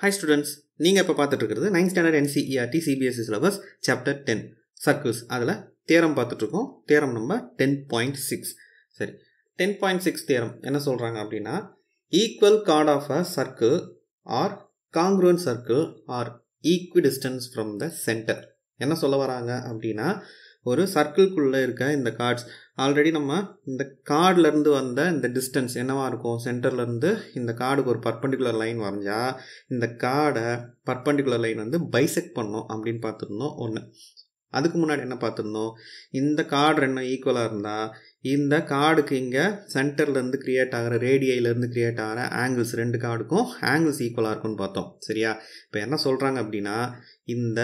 hi students நீங்கள் இப்போ பார்த்துட்டு இருக்கிறது ninth standard NCERT CBSE syllabus chapter ten circles அதில் தேரம் பார்த்துட்ருக்கோம் theorem number ten point six சரி டென் பாயிண்ட் சிக்ஸ் தேரம் என்ன சொல்கிறாங்க அப்படின்னா equal chord of a circle are congruent circle are equidistant from the centre என்ன சொல்ல வராங்க அப்படின்னா ஒரு சர்க்கிள்குள்ளே இருக்க இந்த கார்ட்ஸ் ஆல்ரெடி நம்ம இந்த கார்டுலேருந்து வந்த இந்த டிஸ்டன்ஸ் என்னவாக இருக்கும் சென்டர்லேருந்து இந்த கார்டுக்கு ஒரு பர்பண்டிகுலர் லைன் வரைஞ்சா இந்த கார்டை பர்பண்டிகுலர் லைன் வந்து பைசெக்ட் பண்ணோம் அப்படின்னு பார்த்துருந்தோம் ஒன்று அதுக்கு முன்னாடி என்ன பார்த்துருந்தோம் இந்த கார்டு ரெண்டும் ஈக்குவலாக இருந்தால் இந்த கார்டுக்கு இங்கே சென்டர்லேருந்து க்ரியேட் ஆகிற ரேடியிலேருந்து க்ரியேட் ஆகிற ஆங்கிள்ஸ் ரெண்டு கார்டுக்கும் ஆங்கிள்ஸ் ஈக்குவலாக இருக்கும்னு பார்த்தோம் சரியா இப்போ என்ன சொல்கிறாங்க அப்படின்னா இந்த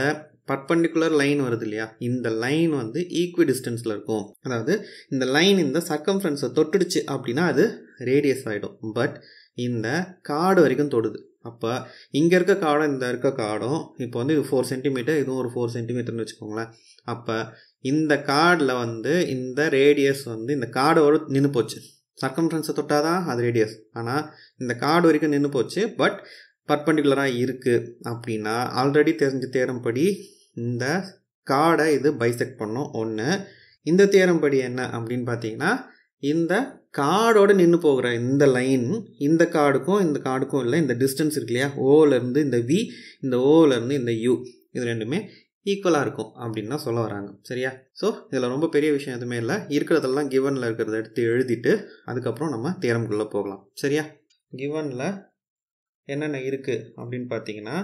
பர்பண்டிகுலர் லைன் வருது இல்லையா இந்த லைன் வந்து ஈக்வி டிஸ்டன்ஸில் இருக்கும் அதாவது இந்த லைன் இந்த சர்க்கம்ஃபரன்ஸை தொட்டுடுச்சு அப்படின்னா அது ரேடியஸ் ஆகிடும் பட் இந்த காடு வரைக்கும் தொடுது அப்போ இங்கே இருக்க காடும் இந்த இருக்க காடும் இப்போ வந்து இது ஃபோர் சென்டிமீட்டர் இதுவும் ஒரு ஃபோர் சென்டிமீட்டர்னு வச்சுக்கோங்களேன் அப்போ இந்த காடில் வந்து இந்த ரேடியஸ் வந்து இந்த காடோடு நின்று போச்சு சர்க்கம்ஃபரன்ஸை தொட்டால் தான் அது ரேடியஸ் ஆனால் இந்த காடு வரைக்கும் நின்று போச்சு பட் பர்பண்டிகுலராக இருக்குது அப்படின்னா ஆல்ரெடி தெரிஞ்சு தேரும்படி இந்த கார்டை இது பைசெக்ட் பண்ணும் ஒன்று இந்த தேரம் படி என்ன அப்படின்னு பார்த்தீங்கன்னா இந்த கார்டோடு நின்று போகிற இந்த லைன் இந்த கார்டுக்கும் இந்த கார்டுக்கும் இல்லை இந்த டிஸ்டன்ஸ் இருக்கு இல்லையா ஓலேருந்து இந்த வி இந்த ஓலேருந்து இந்த யூ இது ரெண்டுமே ஈக்குவலாக இருக்கும் அப்படின்னு தான் சொல்ல வராங்க சரியா ஸோ இதில் ரொம்ப பெரிய விஷயம் எதுவுமே இல்லை இருக்கிறதெல்லாம் கிவனில் இருக்கிறத எடுத்து எழுதிட்டு அதுக்கப்புறம் நம்ம தேரம்குள்ளே போகலாம் சரியா கிவனில் என்னென்ன இருக்குது அப்படின்னு பார்த்தீங்கன்னா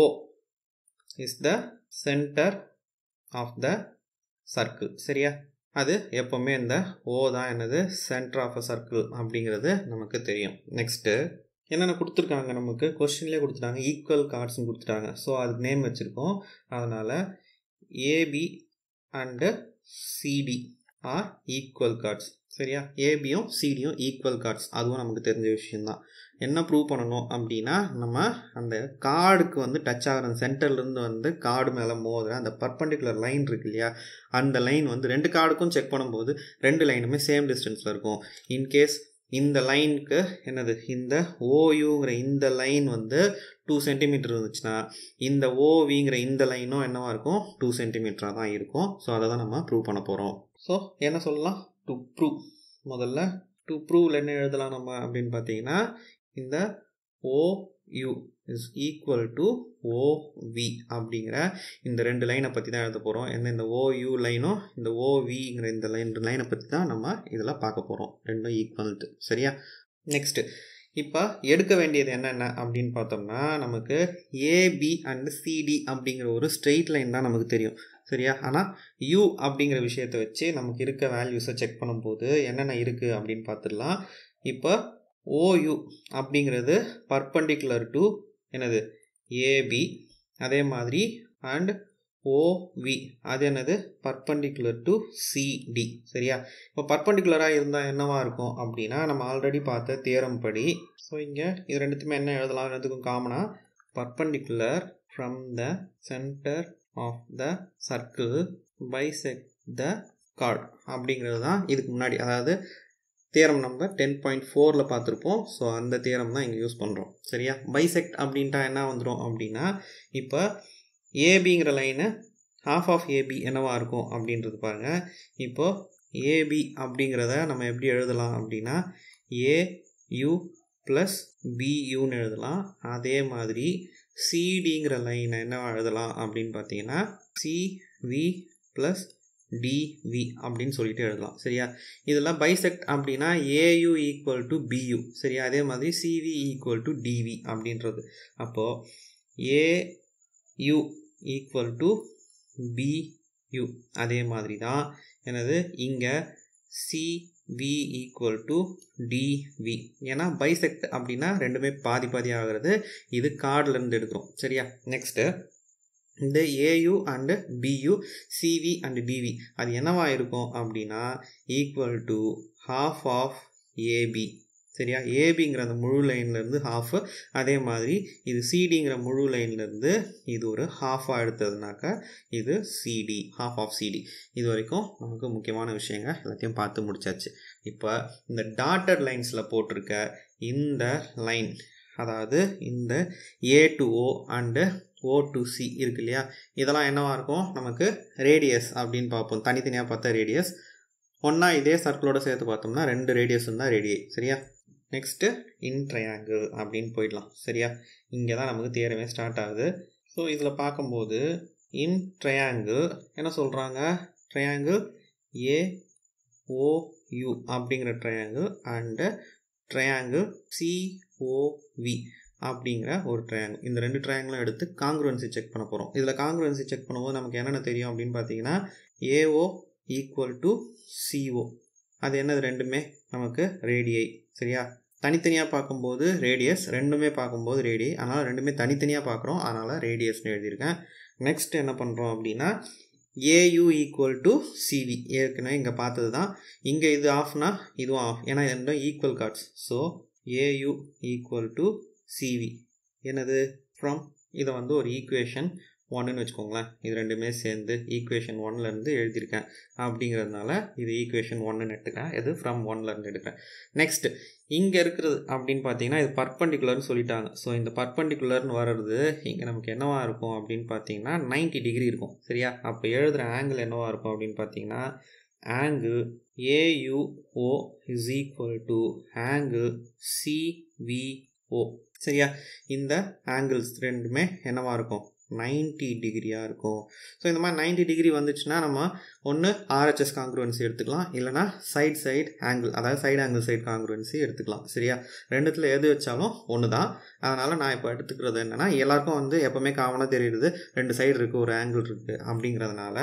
O is the centre of the circle சரியா அது எப்போவுமே இந்த ஓ தான் என்னது சென்டர் ஆஃப் அ சர்க்கிள் அப்படிங்கிறது நமக்கு தெரியும் நெக்ஸ்ட்டு என்னென்ன கொடுத்துருக்காங்க நமக்கு கொஸ்டின்லேயே கொடுத்துட்டாங்க ஈக்குவல் கார்ட்ஸ்னு கொடுத்துட்டாங்க ஸோ அதுக்கு நேம் வச்சுருக்கோம் அதனால் AB and CD are equal chords சரியா ஏபியும் சிடியும் ஈக்குவல் கார்ட்ஸ் அதுவும் நமக்கு தெரிஞ்ச விஷயந்தான் என்ன ப்ரூவ் பண்ணணும் அப்படின்னா நம்ம அந்த கார்டுக்கு வந்து டச் ஆகிற சென்டர்லேருந்து வந்து கார்டு மேலே மோதுற அந்த பர்பண்டிகுலர் லைன் இருக்கு இல்லையா அந்த லைன் வந்து ரெண்டு கார்டுக்கும் செக் பண்ணும்போது ரெண்டு லைனுமே சேம் டிஸ்டன்ஸில் இருக்கும் இன்கேஸ் இந்த லைனுக்கு என்னது இந்த ஓயுங்கிற இந்த லைன் வந்து டூ சென்டிமீட்டர் இருந்துச்சுன்னா இந்த ஓவிங்கிற இந்த லைனும் என்னவாக இருக்கும் டூ சென்டிமீட்டராக தான் இருக்கும் ஸோ அதை தான் நம்ம ப்ரூவ் பண்ண போகிறோம் ஸோ என்ன சொல்லலாம் டு ப்ரூவ் முதல்ல டு ப்ரூவில் என்ன எழுதலாம் நம்ம அப்படின்னு பார்த்தீங்கன்னா இந்த OU is equal to OV அப்படிங்கிற இந்த ரெண்டு லைனை பற்றி தான் எழுத போகிறோம் என்ன இந்த ஓயு லைனும் இந்த ஓவிங்கிற இந்த லைன் லைனை பற்றி தான் நம்ம இதில் பார்க்க போகிறோம் ரெண்டும் ஈக்குவல்ட்டு சரியா நெக்ஸ்ட்டு இப்போ எடுக்க வேண்டியது என்னென்ன அப்படின்னு பார்த்தோம்னா நமக்கு ஏபி அண்ட் சிடி அப்படிங்கிற ஒரு ஸ்ட்ரெயிட் லைன் தான் நமக்கு தெரியும் சரியா ஆனால் யூ அப்படிங்கிற விஷயத்தை வச்சு நமக்கு இருக்க வேல்யூஸை செக் பண்ணும்போது என்னென்ன இருக்குது அப்படின்னு பார்த்துடலாம் இப்போ ஓயு அப்படிங்கிறது பர்பண்டிகுலர் டு என்னது ஏபி அதே மாதிரி அண்ட் ஓவி அது என்னது பர்பண்டிகுலர் டு சிடி சரியா இப்போ பர்பண்டிகுலராக இருந்தால் என்னவாக இருக்கும் அப்படின்னா நம்ம ஆல்ரெடி பார்த்த தேரம் படி ஸோ இங்கே இது ரெண்டுத்துமே என்ன எழுதலாம் எழுதுக்கும் காமனாக perpendicular from the centre of the circle bisect the chord அப்படிங்கிறது தான் இதுக்கு முன்னாடி அதாவது தேரம் நம்ம டென் பாயிண்ட் ஃபோரில் பார்த்துருப்போம் ஸோ அந்த தேரம் தான் இங்கே யூஸ் பண்ணுறோம் சரியா பைசெக்ட் அப்படின்ட்டா என்ன வந்துடும் அப்படின்னா இப்போ ஏபிங்கிற லைனை ஹாஃப் ஆஃப் ஏபி என்னவாக இருக்கும் அப்படின்றது பாருங்கள் இப்போது ஏபி அப்படிங்கிறத நம்ம எப்படி எழுதலாம் அப்படின்னா ஏ யூ ப்ளஸ் பியூன்னு எழுதலாம் அதே மாதிரி சிடிங்கிற லைனை என்னவா எழுதலாம் அப்படின்னு பார்த்தீங்கன்னா சிவி ப்ளஸ் டிவி அப்படின்னு சொல்லிட்டு எழுதலாம் சரியா இதெல்லாம் பைசெக்ட் அப்படின்னா ஏயு ஈக்குவல் டு பியு சரியா அதே மாதிரி சிவி ஈக்குவல் டு டிவி அப்படின்றது அப்போது ஏயு ஈக்குவல் டு பியு அதே மாதிரி தான் எனது இங்கே சிவி ஈக்குவல் டு டிவி ஏன்னா பைசெக்ட் அப்படின்னா ரெண்டுமே பாதி பாதி ஆகிறது இது கார்டில் எடுக்கிறோம் சரியா நெக்ஸ்ட்டு இந்த AU and BU CV and BV அது என்னவா இருக்கும் அப்படின்னா equal to half of AB சரியா ஏபிங்கிற அந்த முழு லைன்லேருந்து ஹாஃபு அதே மாதிரி இது சிடிங்கிற முழு லைன்லேருந்து இது ஒரு ஹாஃபாக எடுத்ததுனாக்க இது சிடி ஹாஃப் ஆஃப் சிடி இது வரைக்கும் நமக்கு முக்கியமான விஷயங்க எல்லாத்தையும் பார்த்து முடிச்சாச்சு இப்போ இந்த டாட்டர் லைன்ஸில் போட்டிருக்க இந்த லைன் அதாவது இந்த A to O and O to C இருக்கு இல்லையா இதெல்லாம் என்னவாக இருக்கும் நமக்கு ரேடியஸ் அப்படின்னு பார்ப்போம் தனித்தனியாக பார்த்தா ரேடியஸ் ஒன்றா இதே சர்க்கிளோடு சேர்த்து பார்த்தோம்னா ரெண்டு ரேடியஸும் தான் ரேடியை சரியா நெக்ஸ்ட்டு இன் அப்படின்னு போயிடலாம் சரியா இங்கே தான் நமக்கு தேரமே ஸ்டார்ட் ஆகுது ஸோ இதில் பார்க்கும்போது இன் ட்ரையாங்கிள் என்ன சொல்கிறாங்க ட்ரையாங்கிள் ஏ ஓயு அப்படிங்கிற ட்ரையாங்கிள் அண்டு ட்ரையாங்கிள் சிஓவி அப்படிங்கிற ஒரு ட்ரையாங்கிள் இந்த ரெண்டு ட்ரையாங்கிளும் எடுத்து காங்க்ருவன்சி செக் பண்ண போகிறோம் இதில் காங்க்ருவன்சி செக் பண்ணும்போது நமக்கு என்னென்ன தெரியும் அப்படின்னு பார்த்தீங்கன்னா ஏஓ ஈக்குவல் டு சிஓ அது என்னது ரெண்டுமே நமக்கு ரேடியை சரியா தனித்தனியாக பார்க்கும்போது ரேடியஸ் ரெண்டுமே பார்க்கும்போது ரேடியை அதனால் ரெண்டுமே தனித்தனியாக பார்க்குறோம் அதனால் ரேடியஸ்னு எழுதியிருக்கேன் நெக்ஸ்ட் என்ன பண்ணுறோம் அப்படின்னா ஏயு ஈக்குவல் டு சிவி ஏற்கனவே இங்கே பார்த்தது தான் இங்கே இது ஆஃப்னா இதுவும் ஆஃப் ஏன்னா ரெண்டும் equal chords so AU equal to CV என்னது ஃப்ரம் இதை வந்து ஒரு ஈக்குவேஷன் ஒன்றுன்னு வச்சுக்கோங்களேன் இது ரெண்டுமே சேர்ந்து ஈக்குவேஷன் ஒன்லேருந்து எழுதியிருக்கேன் அப்படிங்கிறதுனால இது ஈக்குவேஷன் ஒன்றுன்னு எடுத்துக்கிறேன் இது ஃப்ரம் ஒன்லேருந்து எடுக்கிறேன் நெக்ஸ்ட் இங்கே இருக்கிறது அப்படின்னு பார்த்தீங்கன்னா இது பர்பண்டிகுலர்னு சொல்லிட்டாங்க ஸோ இந்த பர்பண்டிகுலர்னு வர்றது இங்கே நமக்கு என்னவாக இருக்கும் அப்படின்னு பார்த்தீங்கன்னா நைன்ட்டி டிகிரி இருக்கும் சரியா அப்போ எழுதுகிற ஆங்கிள் என்னவாக இருக்கும் அப்படின்னு பார்த்தீங்கன்னா angle AUO is equal to angle CV O சரியா இந்த ஆங்கிள்ஸ் ரெண்டுமே என்னவாக இருக்கும் நைன்டி டிகிரியாக இருக்கும் ஸோ இந்த மாதிரி நைன்டி டிகிரி வந்துச்சுன்னா நம்ம ஒன்று ஆர்ஹெச்எஸ் காங்க்ருவன்சி எடுத்துக்கலாம் இல்லைனா சைட் சைட் ஆங்கிள் அதாவது சைட் ஆங்கிள் சைட் காங்க்ருவன்சி எடுத்துக்கலாம் சரியா ரெண்டுத்தில் எது வச்சாலும் ஒன்று தான் அதனால் நான் இப்போ எடுத்துக்கிறது என்னென்னா எல்லாருக்கும் வந்து எப்போவுமே காமனாக தெரியுது ரெண்டு சைடு இருக்குது ஒரு ஆங்கிள் இருக்குது அப்படிங்கிறதுனால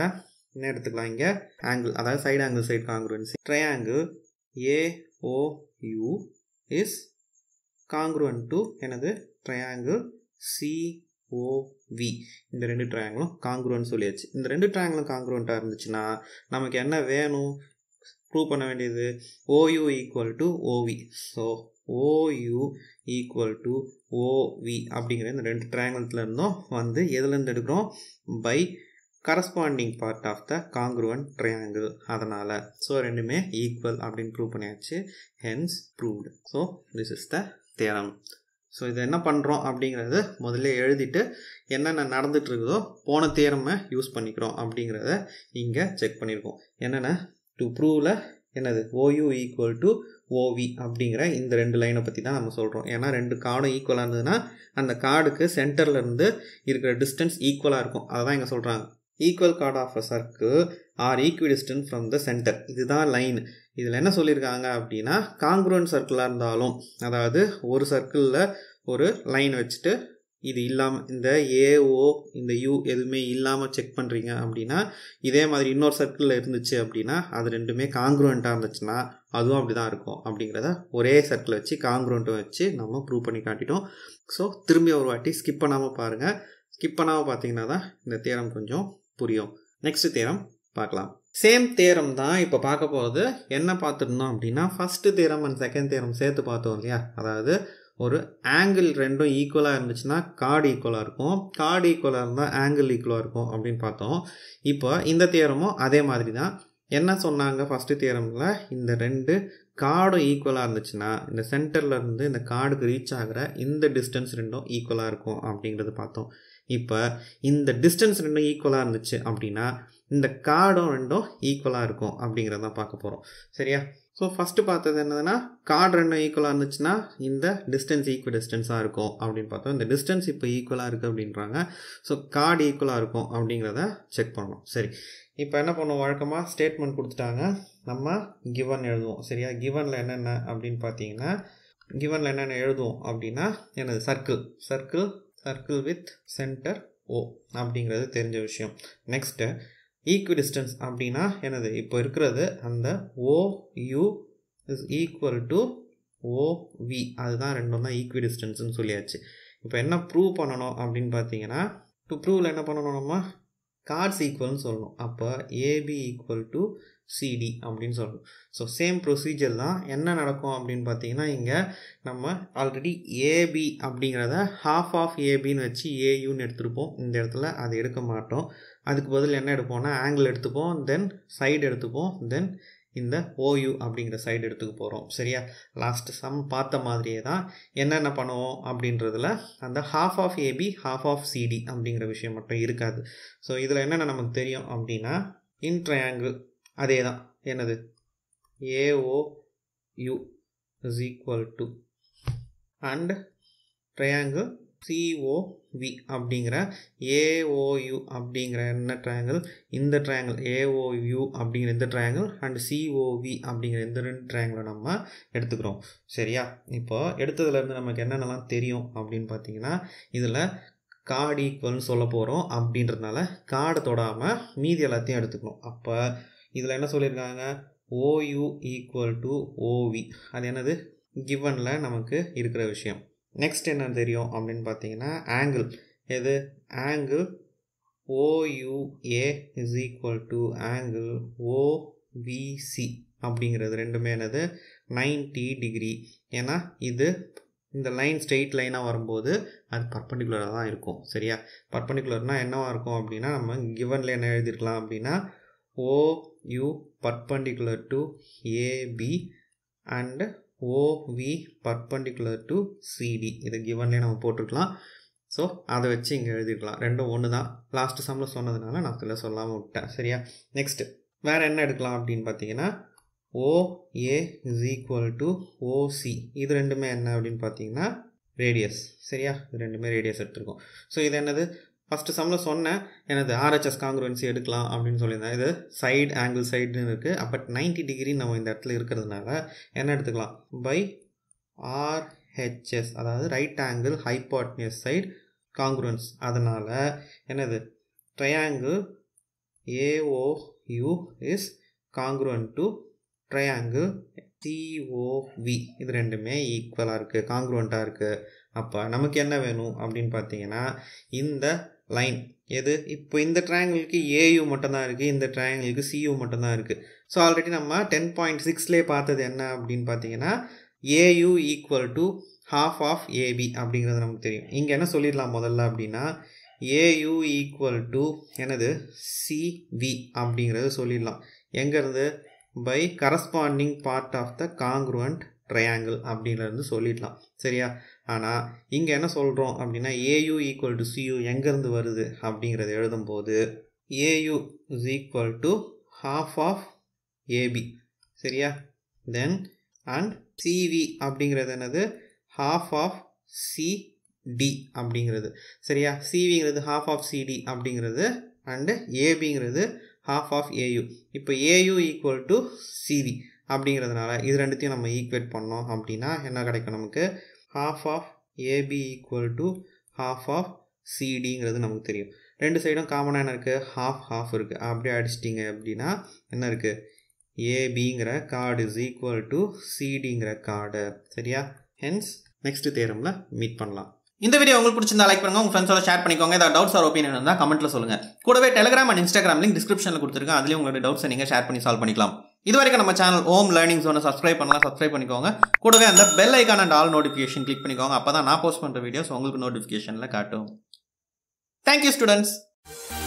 என்ன எடுத்துக்கலாம் இங்கே ஆங்கிள் அதாவது side angle side congruency triangle AOU is congruent to எனது ட்ரையாங்கிள் சிஓவி இந்த ரெண்டு ட்ரையாங்கிளும் congruent சொல்லியாச்சு இந்த ரெண்டு congruent காங்க்ரூவன்ட்டாக இருந்துச்சுன்னா நமக்கு என்ன வேணும் ப்ரூவ் பண்ண வேண்டியது OU equal to OV so OU equal to OV அப்படிங்கிற இந்த ரெண்டு triangleத்தில் இருந்தும் வந்து எதுலேருந்து எடுக்கிறோம் by corresponding part of the congruent triangle அதனால் ஸோ ரெண்டுமே ஈக்குவல் அப்படின்னு ப்ரூவ் பண்ணியாச்சு hence proved so this is the theorem so இதை என்ன பண்ணுறோம் அப்படிங்கிறது முதல்ல எழுதிட்டு என்னென்ன நடந்துகிட்ருக்குதோ போன தேரமை யூஸ் பண்ணிக்கிறோம் அப்படிங்கிறத இங்கே செக் பண்ணியிருக்கோம் என்னென்ன டு ப்ரூவில் என்னது ஓயு ஈக்குவல் டு ஓவி அப்படிங்கிற இந்த ரெண்டு லைனை பற்றி தான் நம்ம சொல்கிறோம் ஏன்னா ரெண்டு கார்டும் ஈக்குவலாக இருந்ததுன்னா அந்த கார்டுக்கு சென்டர்லேருந்து இருக்கிற டிஸ்டன்ஸ் ஈக்குவலாக இருக்கும் அதை தான் இங்கே சொல்கிறாங்க equal chord of a circle are equidistant from the centre இதுதான் லைன் இதில் என்ன சொல்லியிருக்காங்க அப்படின்னா காங்க்ரூன் சர்க்கிளாக இருந்தாலும் அதாவது ஒரு சர்க்கிளில் ஒரு லைன் வச்சுட்டு இது இல்லாமல் இந்த ஏஓ இந்த யூ எதுவுமே இல்லாமல் செக் பண்ணுறீங்க அப்படின்னா இதே மாதிரி இன்னொரு சர்க்கிளில் இருந்துச்சு அப்படின்னா அது ரெண்டுமே காங்க்ரூவெண்ட்டாக இருந்துச்சுன்னா அதுவும் அப்படி தான் இருக்கும் அப்படிங்கிறத ஒரே சர்க்கிளை வச்சு காங்க்ரூவெண்ட்டை வச்சு நம்ம ப்ரூவ் பண்ணி காட்டிட்டோம் ஸோ திரும்பி ஒரு வாட்டி ஸ்கிப் பண்ணாமல் பாருங்கள் ஸ்கிப் பண்ணாமல் பார்த்தீங்கன்னா தான் இந்த தேரம் கொஞ்சம் புரியும் நெக்ஸ்ட் தேரம் பார்க்கலாம் சேம் தேரம் தான் இப்போ பார்க்க போகிறது என்ன பார்த்துருந்தோம் அப்படின்னா first theorem and second theorem சேர்த்து பார்த்தோம் இல்லையா அதாவது ஒரு ஆங்கிள் ரெண்டும் ஈக்குவலாக இருந்துச்சுன்னா கார்டு ஈக்குவலாக இருக்கும் கார்டு ஈக்குவலாக இருந்தால் ஆங்கிள் ஈக்குவலாக இருக்கும் அப்படின்னு பார்த்தோம் இப்போ இந்த தேரமும் அதே மாதிரி தான் என்ன சொன்னாங்க ஃபஸ்ட்டு தேரமில் இந்த ரெண்டு கார்டும் ஈக்குவலாக இருந்துச்சுன்னா இந்த சென்டர்லேருந்து இந்த கார்டுக்கு ரீச் ஆகிற இந்த டிஸ்டன்ஸ் ரெண்டும் ஈக்குவலாக இருக்கும் அப்படிங்கிறது பார்த்தோம் இப்போ இந்த டிஸ்டன்ஸ் ரெண்டும் ஈக்குவலாக இருந்துச்சு அப்படின்னா இந்த கார்டும் ரெண்டும் ஈக்குவலாக இருக்கும் அப்படிங்கிறத பார்க்க போகிறோம் சரியா ஸோ ஃபஸ்ட்டு பார்த்தது என்னதுன்னா கார்டு ரெண்டும் ஈக்குவலாக இருந்துச்சுன்னா இந்த டிஸ்டன்ஸ் ஈக்குவல் டிஸ்டன்ஸாக இருக்கும் அப்படின்னு பார்த்தோம் இந்த டிஸ்டன்ஸ் இப்போ ஈக்குவலாக இருக்குது அப்படின்றாங்க ஸோ கார்டு ஈக்குவலாக இருக்கும் அப்படிங்கிறத செக் பண்ணணும் சரி இப்போ என்ன பண்ணுவோம் வழக்கமாக ஸ்டேட்மெண்ட் கொடுத்துட்டாங்க நம்ம கிவன் எழுதுவோம் சரியா கிவனில் என்னென்ன அப்படின்னு பார்த்தீங்கன்னா கிவனில் என்னென்ன எழுதுவோம் அப்படின்னா எனது circle circle circle with centre O அப்படிங்கிறது தெரிஞ்ச விஷயம் நெக்ஸ்ட்டு ஈக்வி டிஸ்டன்ஸ் அப்படின்னா எனது இப்போ இருக்கிறது அந்த OU is equal to OV அதுதான் ரெண்டும் தான் ஈக்வி டிஸ்டன்ஸ்னு சொல்லியாச்சு இப்போ என்ன ப்ரூவ் பண்ணணும் அப்படின்னு பார்த்தீங்கன்னா டு ப்ரூவில் என்ன பண்ணணும் நம்ம கார்ட்ஸ் ஈக்குவல்னு சொல்லணும் அப்போ ஏபி ஈக்குவல் டு சிடி அப்படின்னு சொல்லணும் ஸோ சேம் ப்ரொசீஜர் தான் என்ன நடக்கும் அப்படின்னு பார்த்தீங்கன்னா இங்கே நம்ம ஆல்ரெடி ஏபி அப்படிங்கிறத ஹாஃப் ஆஃப் ஏபின்னு வச்சு ஏயுன்னு எடுத்துருப்போம் இந்த இடத்துல அது எடுக்க மாட்டோம் அதுக்கு பதில் என்ன எடுப்போம்னா ஆங்கிள் எடுத்துப்போம் தென் சைடு எடுத்துப்போம் தென் இந்த ஓயு அப்படிங்கிற சைடு எடுத்துக்க போகிறோம் சரியா லாஸ்ட் சம் பார்த்த மாதிரியே தான் என்னென்ன பண்ணுவோம் அப்படின்றதுல அந்த half of AB half of CD அப்படிங்கிற விஷயம் மட்டும் இருக்காது ஸோ இதில் என்னென்ன நமக்கு தெரியும் அப்படின்னா இன் ட்ரையாங்கிள் அதே தான் என்னது AOU is equal to and triangle COV அப்படிங்கிற ஏஓயு அப்படிங்கிற என்ன ட்ரையாங்கிள் இந்த ட்ரையாங்கிள் ஏஓயு அப்படிங்கிற இந்த ட்ரையாங்கிள் அண்ட் சிஓவி அப்படிங்கிற இந்த ரெண்டு ட்ரையாங்கிளை நம்ம எடுத்துக்கிறோம் சரியா இப்போ எடுத்ததுலேருந்து நமக்கு என்னென்னலாம் தெரியும் அப்படின்னு பார்த்தீங்கன்னா இதில் காடு ஈக்குவல்னு சொல்ல போகிறோம் அப்படின்றதுனால காடு தொடாமல் மீதி எல்லாத்தையும் எடுத்துக்கணும் அப்போ இதில் என்ன சொல்லியிருக்காங்க ஓயு ஈக்குவல் டு ஓவி அது என்னது கிவனில் நமக்கு இருக்கிற விஷயம் நெக்ஸ்ட் என்ன தெரியும் அப்படின்னு பார்த்தீங்கன்னா ஆங்கிள் எது angle OUA is equal to angle OVC அப்படிங்கிறது ரெண்டுமே என்னது நைன்டி டிகிரி ஏன்னா இது இந்த லைன் ஸ்ட்ரெயிட் லைனாக வரும்போது அது பர்பண்டிகுலராக தான் இருக்கும் சரியா பர்பண்டிகுலர்னால் என்னவாக இருக்கும் அப்படின்னா நம்ம கிவனில் என்ன எழுதியிருக்கலாம் அப்படின்னா OU perpendicular to AB and OV perpendicular to CD இதை கிவன்லேயே நம்ம போட்டுக்கலாம் ஸோ அதை வச்சு இங்கே எழுதிருக்கலாம் ரெண்டும் ஒன்று தான் லாஸ்ட் சம்மில் சொன்னதுனால நான் அதில் சொல்லாமல் விட்டேன் சரியா next வேர் என்ன எடுக்கலாம் அப்படின்னு பார்த்தீங்கன்னா OA is equal to OC இது ரெண்டுமே என்ன அப்படின்னு பார்த்தீங்கன்னா ரேடியஸ் சரியா இது ரெண்டுமே ரேடியஸ் எட்டுருக்கும் ஸோ இது என்னது ஃபஸ்ட்டு சம்மில் சொன்னேன் எனது ஆர்ஹெச்எஸ் காங்க்ருவன்சி எடுக்கலாம் அப்படின்னு சொல்லியிருந்தேன் இது சைடு ஆங்கிள் சைடுன்னு இருக்குது பட் நைன்டி டிகிரி நம்ம இந்த இடத்துல இருக்கிறதுனால என்ன எடுத்துக்கலாம் பை ஆர்ஹெச்எஸ் அதாவது right angle hypotenuse side congruence அதனால் என்னது triangle AOU is congruent to triangle COV இது ரெண்டுமே ஈக்குவலாக இருக்குது காங்க்ருவண்ட்டாக இருக்குது அப்போ நமக்கு என்ன வேணும் அப்படின்னு பார்த்தீங்கன்னா இந்த லைன் எது இப்போ இந்த ட்ரையாங்கிளுக்கு ஏயு மட்டும்தான் இருக்குது இந்த ட்ரையாங்கிளுக்கு சியு மட்டும்தான் இருக்குது ஸோ ஆல்ரெடி நம்ம டென் பாயிண்ட் சிக்ஸ்லேயே பார்த்தது என்ன அப்படின்னு பார்த்தீங்கன்னா AU equal to half of AB அப்படிங்கிறது நமக்கு தெரியும் இங்கே என்ன சொல்லிடலாம் முதல்ல அப்படின்னா ஏயு ஈக்குவல் டு எனது சிவி அப்படிங்கிறது சொல்லிடலாம் எங்கேருந்து by corresponding part of the congruent triangle அப்படிங்கிறது சொல்லிடலாம் சரியா ஆனால் இங்கே என்ன சொல்கிறோம் அப்படின்னா ஏயு ஈக்குவல் டு சியு எங்கேருந்து வருது அப்படிங்கிறத எழுதும்போது AU is equal to half of AB சரியா தென் அண்ட் சிவி அப்படிங்கிறது என்னது ஹாஃப் ஆஃப் சிடி அப்படிங்கிறது சரியா சிவிங்கிறது ஹாஃப் ஆஃப் சிடி அப்படிங்கிறது அண்டு ஏபிங்கிறது ஹாஃப் ஆஃப் ஏயு இப்போ ஏயு ஈக்குவல் டு சிவி அப்படிங்கிறதுனால இது ரெண்டுத்தையும் நம்ம ஈக்குவேட் பண்ணோம் அப்படின்னா என்ன கிடைக்கும் நமக்கு half of AB equal to half of சிடிங்கிறது நமக்கு தெரியும் ரெண்டு சைடும் காமனாக என்ன இருக்குது ஹாஃப் ஹாஃப் இருக்குது அப்படியே அடிச்சிட்டிங்க அப்படின்னா என்ன இருக்குது ஏபிங்கிற கார்டு இஸ் ஈக்குவல் டு சிடிங்கிற கார்டு சரியா ஹென்ஸ் நெக்ஸ்ட் தேரமில் மீட் பண்ணலாம் இந்த வீடியோ உங்களுக்கு பிடிச்சிருந்தா லைக் பண்ணுங்க உங்க ஃப்ரெண்ட்ஸோட ஷேர் பண்ணிக்கோங்க ஏதாவது டவுட்ஸ் ஆர் ஒப்பீனியன் இருந்தால் கமெண்ட்டில் சொல்லுங்க கூடவே டெலிகிராம் அண்ட் இன்ஸ்டாகிராம் லிங்க் டிஸ்கிரிப்ஷனில் கொடுத்துருக்கேன் அதுலேயும் உங்களோட டவுட்ஸை நீங்கள் ஷேர் பண்ணி சால்வ் பண்ணிக்கலாம் இது வரைக்கும் நம்ம சேனல் ஓம் லேர்னிங் ஜோனை சப்ஸ்கிரைப் பண்ணலாம் சப்ஸ்கிரைப் பண்ணிக்கோங்க கூடவே அந்த bell icon and all notification click பண்ணிக்கோங்க அப்போ தான் நான் போஸ்ட் பண்ணுற வீடியோஸ் உங்களுக்கு நோட்டிஃபிகேஷனில் காட்டும் தேங்க்யூ ஸ்டூடெண்ட்ஸ்